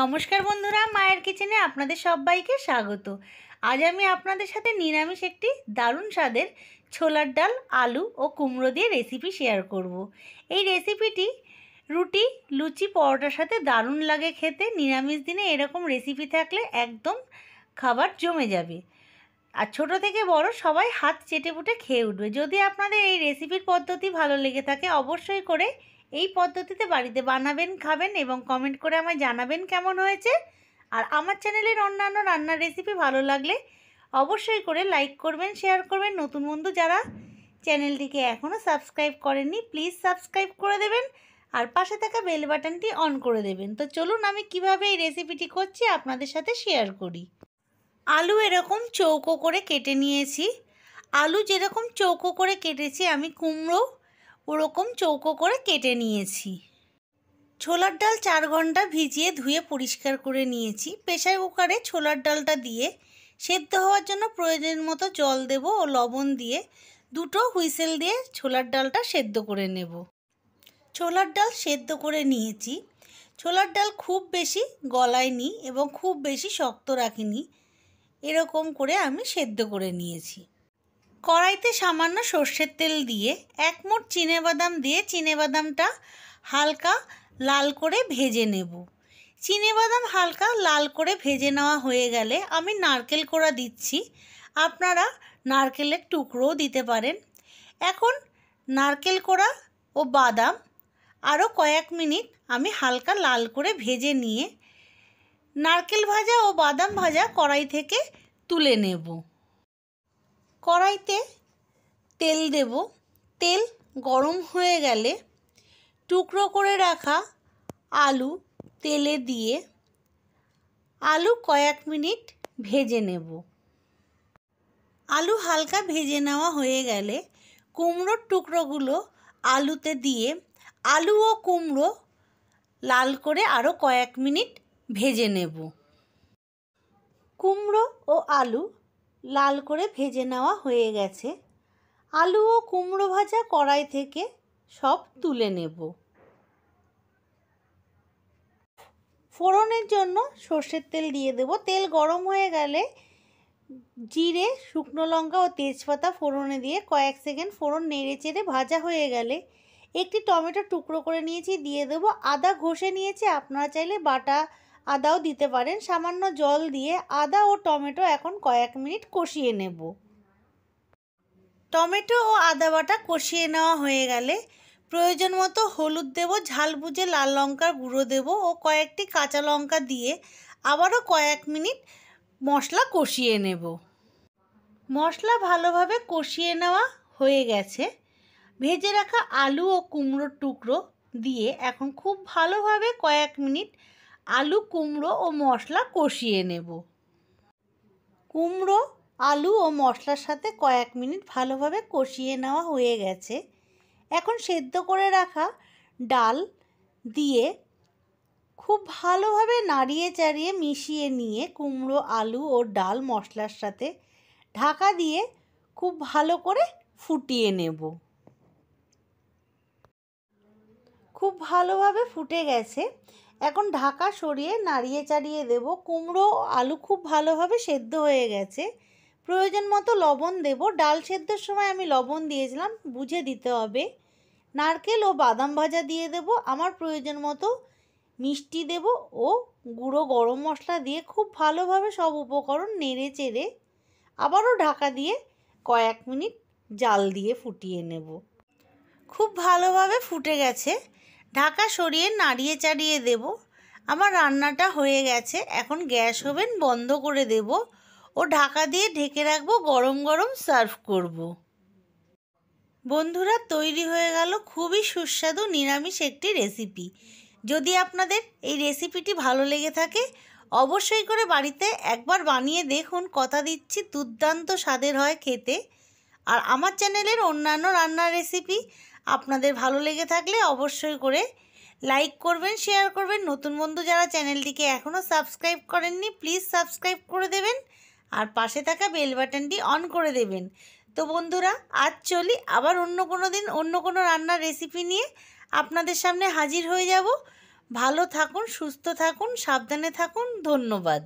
নমস্কার বন্ধুরা মায়ের কিচেনে আপনাদের সবাইকে স্বাগত আজ আমি আপনাদের সাথে নিরামিষ একটি দারুণ স্বাদের ছোলার ডাল আলু ও কুমড়ো দিয়ে রেসিপি শেয়ার করব। এই রেসিপিটি রুটি লুচি পরোটার সাথে দারুণ লাগে খেতে নিরামিষ দিনে এরকম রেসিপি থাকলে একদম খাবার জমে যাবে আর ছোটো থেকে বড় সবাই হাত চেটে পুটে খেয়ে উঠবে যদি আপনাদের এই রেসিপির পদ্ধতি ভালো লেগে থাকে অবশ্যই করে এই পদ্ধতিতে বাড়িতে বানাবেন খাবেন এবং কমেন্ট করে আমায় জানাবেন কেমন হয়েছে আর আমার চ্যানেলের অন্যান্য রান্নার রেসিপি ভালো লাগলে অবশ্যই করে লাইক করবেন শেয়ার করবেন নতুন বন্ধু যারা চ্যানেলটিকে এখনও সাবস্ক্রাইব করেননি প্লিজ সাবস্ক্রাইব করে দেবেন আর পাশে থাকা বেল বাটনটি অন করে দেবেন তো চলুন আমি কিভাবে এই রেসিপিটি করছি আপনাদের সাথে শেয়ার করি আলু এরকম চৌকো করে কেটে নিয়েছি আলু যেরকম চৌকো করে কেটেছি আমি কুমড়ো ওরকম চৌকো করে কেটে নিয়েছি ছোলার ডাল চার ঘন্টা ভিজিয়ে ধুয়ে পরিষ্কার করে নিয়েছি প্রেশার কুকারে ছোলার ডালটা দিয়ে সেদ্ধ হওয়ার জন্য প্রয়োজন মতো জল দেব ও লবণ দিয়ে দুটো হুইসেল দিয়ে ছোলার ডালটা সেদ্ধ করে নেব ছোলার ডাল সেদ্ধ করে নিয়েছি ছোলার ডাল খুব বেশি গলায়নি এবং খুব বেশি শক্ত রাখিনি এরকম করে আমি সেদ্ধ করে নিয়েছি কড়াইতে সামান্য সর্ষের তেল দিয়ে এক মুঠ বাদাম দিয়ে বাদামটা হালকা লাল করে ভেজে নেব বাদাম হালকা লাল করে ভেজে নেওয়া হয়ে গেলে আমি নারকেল কোড়া দিচ্ছি আপনারা নারকেলের টুকরোও দিতে পারেন এখন নারকেল কোড়া ও বাদাম আরও কয়েক মিনিট আমি হালকা লাল করে ভেজে নিয়ে নারকেল ভাজা ও বাদাম ভাজা কড়াই থেকে তুলে নেব কড়াইতে তেল দেব তেল গরম হয়ে গেলে টুকরো করে রাখা আলু তেলে দিয়ে আলু কয়েক মিনিট ভেজে নেব আলু হালকা ভেজে নেওয়া হয়ে গেলে কুমড়োর টুকরোগুলো আলুতে দিয়ে আলু ও কুমড়ো লাল করে আরও কয়েক মিনিট ভেজে নেব কুমড়ো ও আলু লাল করে ভেজে নেওয়া হয়ে গেছে আলু ও কুমড়ো ভাজা কড়াই থেকে সব তুলে নেব ফোড়নের জন্য সর্ষের তেল দিয়ে দেব তেল গরম হয়ে গেলে জিরে শুকনো লঙ্কা ও তেজপাতা ফোড়নে দিয়ে কয়েক সেকেন্ড ফোড়ন নেড়ে চেড়ে ভাজা হয়ে গেলে একটি টমেটো টুকরো করে নিয়েছি দিয়ে দেবো আদা ঘষে নিয়েছি আপনারা চাইলে বাটা আদাও দিতে পারেন সামান্য জল দিয়ে আদা ও টমেটো এখন কয়েক মিনিট কষিয়ে নেব টমেটো ও আদা বাটা কষিয়ে নেওয়া হয়ে গেলে প্রয়োজন মতো হলুদ দেব ঝাল বুঝে লাল লঙ্কার গুঁড়ো দেব ও কয়েকটি কাঁচা লঙ্কা দিয়ে আবারও কয়েক মিনিট মশলা কষিয়ে নেব মশলা ভালোভাবে কষিয়ে নেওয়া হয়ে গেছে ভেজে রাখা আলু ও কুমড়োর টুকরো দিয়ে এখন খুব ভালোভাবে কয়েক মিনিট আলু কুমড়ো ও মশলা কষিয়ে নেব কুমড়ো আলু ও মশলার সাথে কয়েক মিনিট ভালোভাবে কষিয়ে নেওয়া হয়ে গেছে এখন সেদ্ধ করে রাখা ডাল দিয়ে খুব ভালোভাবে নাড়িয়ে চাড়িয়ে মিশিয়ে নিয়ে কুমড়ো আলু ও ডাল মশলার সাথে ঢাকা দিয়ে খুব ভালো করে ফুটিয়ে নেব খুব ভালোভাবে ফুটে গেছে এখন ঢাকা সরিয়ে নাড়িয়ে চাড়িয়ে দেব কুমড়ো আলু খুব ভালোভাবে সেদ্ধ হয়ে গেছে প্রয়োজন মতো লবণ দেব ডাল সেদ্ধর সময় আমি লবণ দিয়েছিলাম বুঝে দিতে হবে নারকেল ও বাদাম ভাজা দিয়ে দেব আমার প্রয়োজন মতো মিষ্টি দেব ও গুঁড়ো গরম মশলা দিয়ে খুব ভালোভাবে সব উপকরণ নেড়ে চেড়ে আবারও ঢাকা দিয়ে কয়েক মিনিট জাল দিয়ে ফুটিয়ে নেব খুব ভালোভাবে ফুটে গেছে ঢাকা সরিয়ে নাড়িয়ে চাড়িয়ে দেব আমার রান্নাটা হয়ে গেছে এখন গ্যাস ওভেন বন্ধ করে দেব ও ঢাকা দিয়ে ঢেকে রাখবো গরম গরম সার্ভ করব। বন্ধুরা তৈরি হয়ে গেল খুবই সুস্বাদু নিরামিষ একটি রেসিপি যদি আপনাদের এই রেসিপিটি ভালো লেগে থাকে অবশ্যই করে বাড়িতে একবার বানিয়ে দেখুন কথা দিচ্ছি দুর্দান্ত স্বাদের হয় খেতে আর আমার চ্যানেলের অন্যান্য রান্নার রেসিপি আপনাদের ভালো লেগে থাকলে অবশ্যই করে লাইক করবেন শেয়ার করবেন নতুন বন্ধু যারা চ্যানেলটিকে এখনও সাবস্ক্রাইব করেননি প্লিজ সাবস্ক্রাইব করে দেবেন আর পাশে থাকা বেল বাটনটি অন করে দেবেন তো বন্ধুরা আজ চলি আবার অন্য কোনো দিন অন্য কোনো রান্নার রেসিপি নিয়ে আপনাদের সামনে হাজির হয়ে যাব ভালো থাকুন সুস্থ থাকুন সাবধানে থাকুন ধন্যবাদ